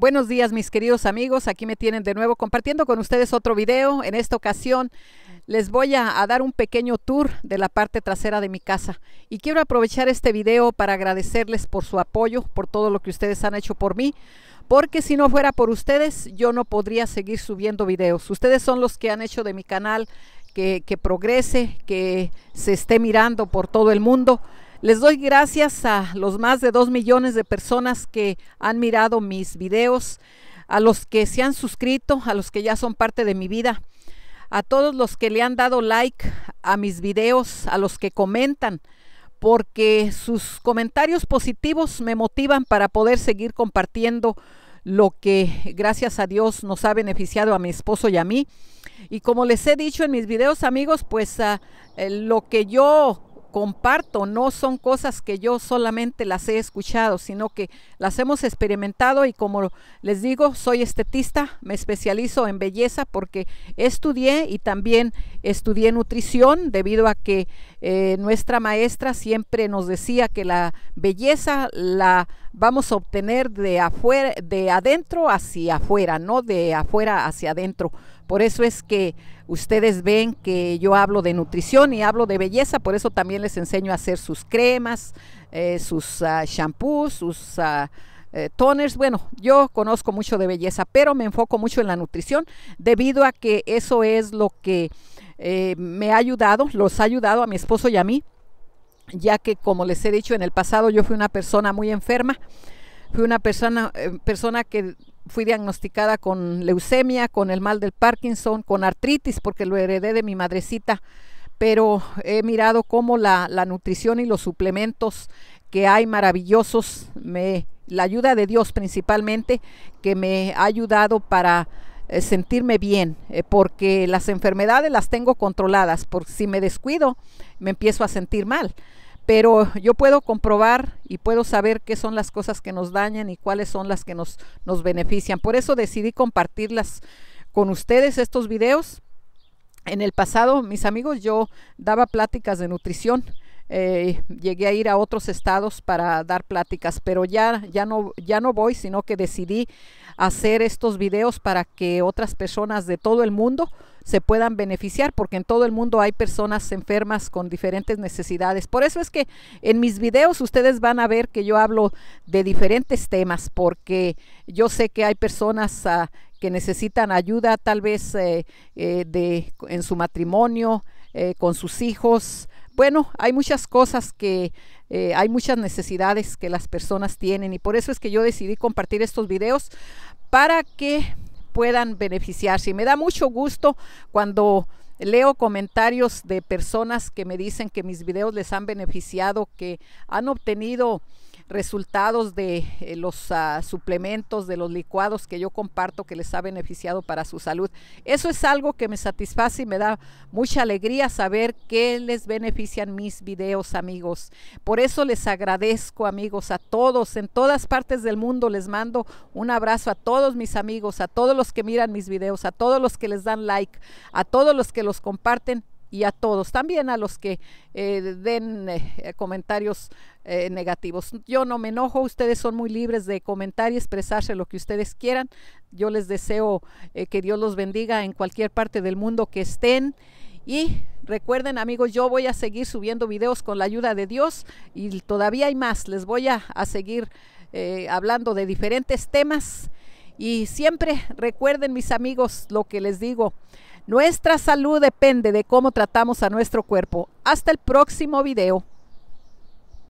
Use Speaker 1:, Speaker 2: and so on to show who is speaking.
Speaker 1: Buenos días mis queridos amigos, aquí me tienen de nuevo compartiendo con ustedes otro video. En esta ocasión les voy a, dar un pequeño tour de la parte trasera de mi casa y quiero aprovechar este video para agradecerles por su apoyo, por todo lo que ustedes han hecho por mí, porque si no fuera por ustedes yo no podría seguir subiendo videos. Ustedes son los que han hecho de mi canal que progrese, que se esté mirando por todo el mundo. Les doy gracias a los más de dos millones de personas que han mirado mis videos, a los que se han suscrito, a los que ya son parte de mi vida, a todos los que le han dado like a mis videos, a los que comentan, porque sus comentarios positivos me motivan para poder seguir compartiendo lo que gracias a Dios nos ha beneficiado a mi esposo y a mí. Y como les he dicho en mis videos amigos, pues ah, eh, lo que yo comparto, no son cosas que yo solamente las he escuchado, sino que las hemos experimentado y como les digo, soy estetista, me especializo en belleza porque estudié y también estudié nutrición debido a que eh, nuestra maestra siempre nos decía que la belleza la vamos a obtener de afuera, de adentro hacia afuera, no de afuera hacia adentro. Por eso es que ustedes ven que yo hablo de nutrición y hablo de belleza, por eso también les enseño a hacer sus cremas, eh, sus ah, shampoos, sus ah, eh, toners, bueno, yo conozco mucho de belleza, pero me enfoco mucho en la nutrición debido a que eso es lo que eh, me ha ayudado, los ha ayudado a mi esposo y a mí ya que como les he dicho en el pasado yo fui una persona muy enferma, fui una persona, eh, persona que fui diagnosticada con leucemia, con el mal del Parkinson, con artritis, porque lo heredé de mi madrecita, pero he mirado cómo la, la nutrición y los suplementos que hay maravillosos, me, la ayuda de Dios principalmente, que me ha ayudado para eh, sentirme bien, eh, porque las enfermedades las tengo controladas, por si me descuido me empiezo a sentir mal. Pero yo puedo comprobar y puedo saber qué son las cosas que nos dañan y cuáles son las que nos, nos benefician. Por eso decidí compartirlas con ustedes estos videos. En el pasado, mis amigos, yo daba pláticas de nutrición eh, llegué a ir a otros estados para dar pláticas, pero ya, ya, no, ya no voy, sino que decidí hacer estos videos para que otras personas de todo el mundo se puedan beneficiar, porque en todo el mundo hay personas enfermas con diferentes necesidades. Por eso es que en mis videos ustedes van a ver que yo hablo de diferentes temas, porque yo sé que hay personas ah, que necesitan ayuda tal vez eh, eh, de, en su matrimonio, con sus hijos, bueno, hay muchas cosas que, eh, hay muchas necesidades que las personas tienen y por eso es que yo decidí compartir estos videos para que puedan beneficiarse. Y me da mucho gusto cuando leo comentarios de personas que me dicen que mis videos les han beneficiado, que han obtenido resultados de eh, los ah, suplementos, de los licuados que yo comparto que les ha beneficiado para su salud. Eso es algo que me satisface y me da mucha alegría saber que les benefician mis videos, amigos. Por eso les agradezco, amigos, a todos, en todas partes del mundo. Les mando un abrazo a todos mis amigos, a todos los que miran mis videos, a todos los que les dan like, a todos los que los comparten y a todos, también a los que eh, den eh, comentarios eh, negativos. Yo no me enojo, ustedes son muy libres de comentar y expresarse lo que ustedes quieran. Yo les deseo que Dios los bendiga en cualquier parte del mundo que estén. Y recuerden amigos, yo voy a seguir subiendo videos con la ayuda de Dios y todavía hay más. Les voy a, a seguir hablando de diferentes temas. Y siempre recuerden mis amigos lo que les digo. Nuestra salud depende de cómo tratamos a nuestro cuerpo. Hasta el próximo video.